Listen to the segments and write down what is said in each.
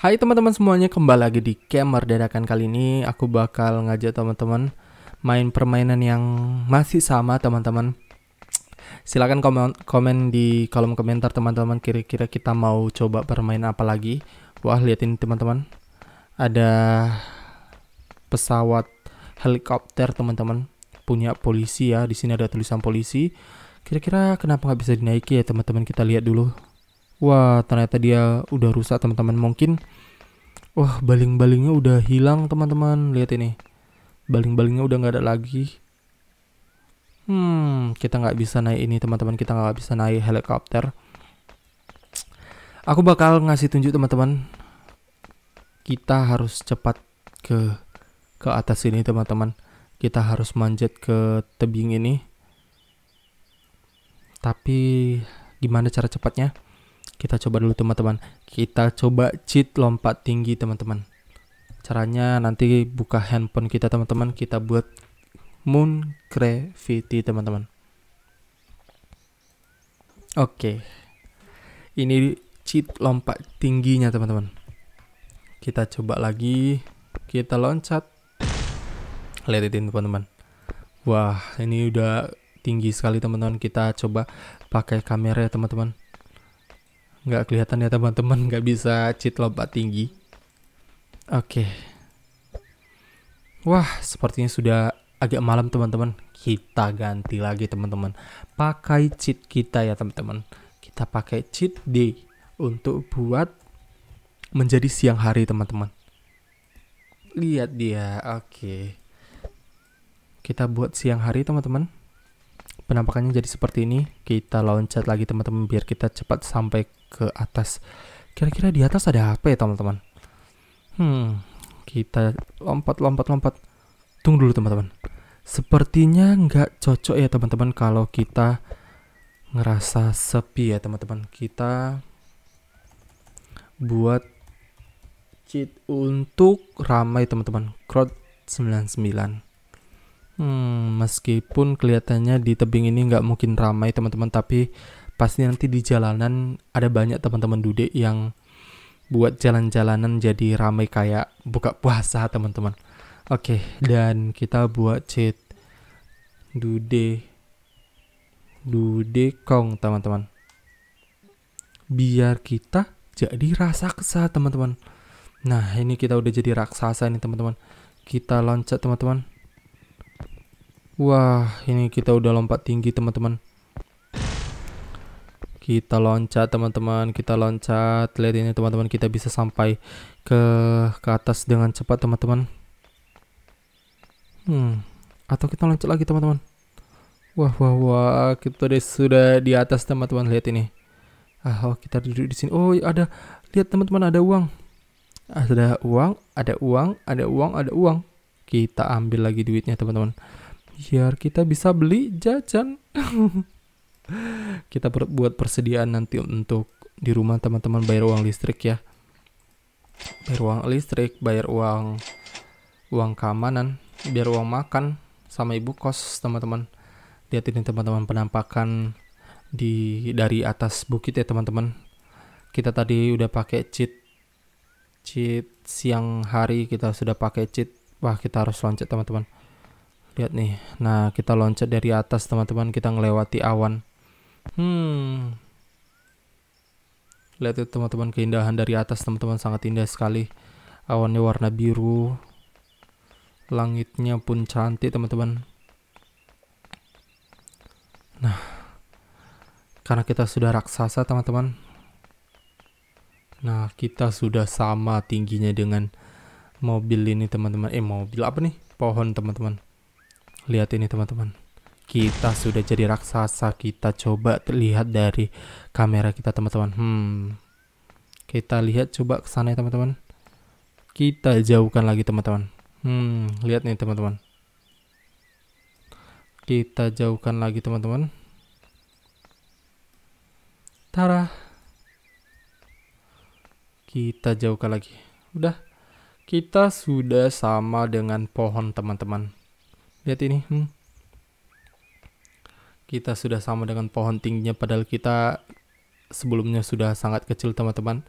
Hai teman-teman semuanya, kembali lagi di Kemer Dadakan kali ini aku bakal ngajak teman-teman main permainan yang masih sama teman-teman. Silahkan komen, komen di kolom komentar teman-teman kira-kira kita mau coba bermain apa lagi. Wah, liatin teman-teman. Ada pesawat helikopter teman-teman punya polisi ya. Di sini ada tulisan polisi. Kira-kira kenapa nggak bisa dinaiki ya teman-teman? Kita lihat dulu wah ternyata dia udah rusak teman-teman mungkin wah baling-balingnya udah hilang teman-teman lihat ini baling-balingnya udah nggak ada lagi hmm kita nggak bisa naik ini teman-teman kita nggak bisa naik helikopter aku bakal ngasih tunjuk teman-teman kita harus cepat ke ke atas ini teman-teman kita harus manjat ke tebing ini tapi gimana cara cepatnya kita coba dulu teman-teman. Kita coba cheat lompat tinggi teman-teman. Caranya nanti buka handphone kita teman-teman. Kita buat moon gravity teman-teman. Oke. Ini cheat lompat tingginya teman-teman. Kita coba lagi. Kita loncat. Lihatin teman-teman. Wah, ini udah tinggi sekali teman-teman. Kita coba pakai kamera ya teman-teman nggak kelihatan ya teman-teman nggak bisa cheat lompat tinggi oke wah sepertinya sudah agak malam teman-teman kita ganti lagi teman-teman pakai cheat kita ya teman-teman kita pakai cheat day untuk buat menjadi siang hari teman-teman lihat dia oke kita buat siang hari teman-teman penampakannya jadi seperti ini kita loncat lagi teman-teman biar kita cepat sampai ke atas kira-kira di atas ada HP ya, teman-teman hmm kita lompat lompat lompat tunggu dulu teman-teman sepertinya nggak cocok ya teman-teman kalau kita ngerasa sepi ya teman-teman kita buat cheat untuk ramai teman-teman crowd 99 Hmm, meskipun kelihatannya di tebing ini nggak mungkin ramai teman-teman, tapi pasti nanti di jalanan ada banyak teman-teman dude yang buat jalan-jalanan jadi ramai kayak buka puasa teman-teman. Oke, okay, dan kita buat cheat dude dude kong teman-teman. Biar kita jadi raksasa teman-teman. Nah, ini kita udah jadi raksasa nih teman-teman. Kita loncat teman-teman Wah, ini kita udah lompat tinggi, teman-teman. Kita loncat, teman-teman. Kita loncat. Lihat ini, teman-teman. Kita bisa sampai ke ke atas dengan cepat, teman-teman. Hmm. Atau kita loncat lagi, teman-teman. Wah, wah, wah. Kita sudah di atas, teman-teman. Lihat ini. Ah, oh, kita duduk di sini. Oh, ada lihat teman-teman ada uang. Ada uang, ada uang, ada uang, ada uang. Kita ambil lagi duitnya, teman-teman biar kita bisa beli jajan. kita buat persediaan nanti untuk di rumah teman-teman bayar uang listrik ya. Bayar uang listrik, bayar uang uang keamanan, biar uang makan sama ibu kos teman-teman. Lihat ini teman-teman penampakan di dari atas bukit ya teman-teman. Kita tadi udah pakai cheat cheat siang hari kita sudah pakai cheat. Wah, kita harus loncat teman-teman. Lihat nih. Nah, kita loncat dari atas, teman-teman. Kita ngelewati awan. Hmm. Lihat itu, teman-teman. Keindahan dari atas, teman-teman. Sangat indah sekali. Awannya warna biru. Langitnya pun cantik, teman-teman. Nah, karena kita sudah raksasa, teman-teman. Nah, kita sudah sama tingginya dengan mobil ini, teman-teman. Eh, mobil apa nih? Pohon, teman-teman lihat ini teman-teman kita sudah jadi raksasa kita coba terlihat dari kamera kita teman-teman hmm kita lihat coba ke sana ya teman-teman kita jauhkan lagi teman-teman hmm lihat nih teman-teman kita jauhkan lagi teman-teman tara kita jauhkan lagi udah kita sudah sama dengan pohon teman-teman lihat ini hmm. kita sudah sama dengan pohon tingginya padahal kita sebelumnya sudah sangat kecil teman-teman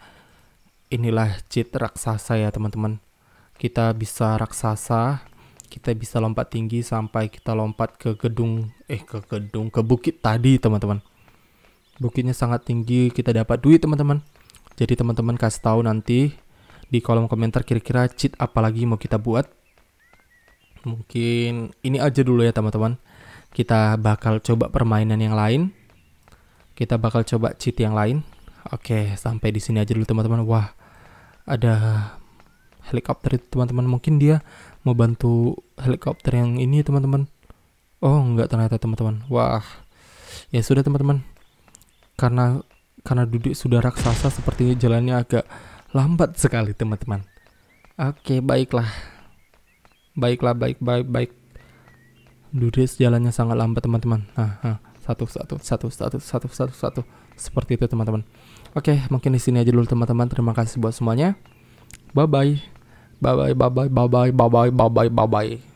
inilah cheat raksasa ya teman-teman kita bisa raksasa kita bisa lompat tinggi sampai kita lompat ke gedung eh ke gedung ke bukit tadi teman-teman bukitnya sangat tinggi kita dapat duit teman-teman jadi teman-teman kasih tahu nanti di kolom komentar kira-kira cheat apa lagi mau kita buat Mungkin ini aja dulu ya teman-teman. Kita bakal coba permainan yang lain. Kita bakal coba cheat yang lain. Oke, sampai di sini aja dulu teman-teman. Wah, ada helikopter itu teman-teman. Mungkin dia mau bantu helikopter yang ini teman-teman. Oh, enggak ternyata teman-teman. Wah. Ya sudah teman-teman. Karena karena duduk sudah raksasa sepertinya jalannya agak lambat sekali teman-teman. Oke, baiklah baiklah baik baik baik Duris jalannya sangat lambat teman-teman nah, nah satu satu satu satu satu satu satu seperti itu teman-teman oke mungkin di sini aja dulu teman-teman terima kasih buat semuanya bye bye bye bye bye bye bye bye bye bye bye bye